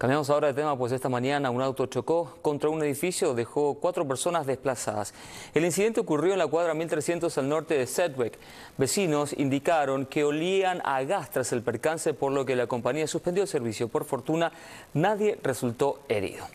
Cambiamos ahora de tema, pues esta mañana un auto chocó contra un edificio, dejó cuatro personas desplazadas. El incidente ocurrió en la cuadra 1300 al norte de Sedwick. Vecinos indicaron que olían a gas tras el percance, por lo que la compañía suspendió el servicio. Por fortuna, nadie resultó herido.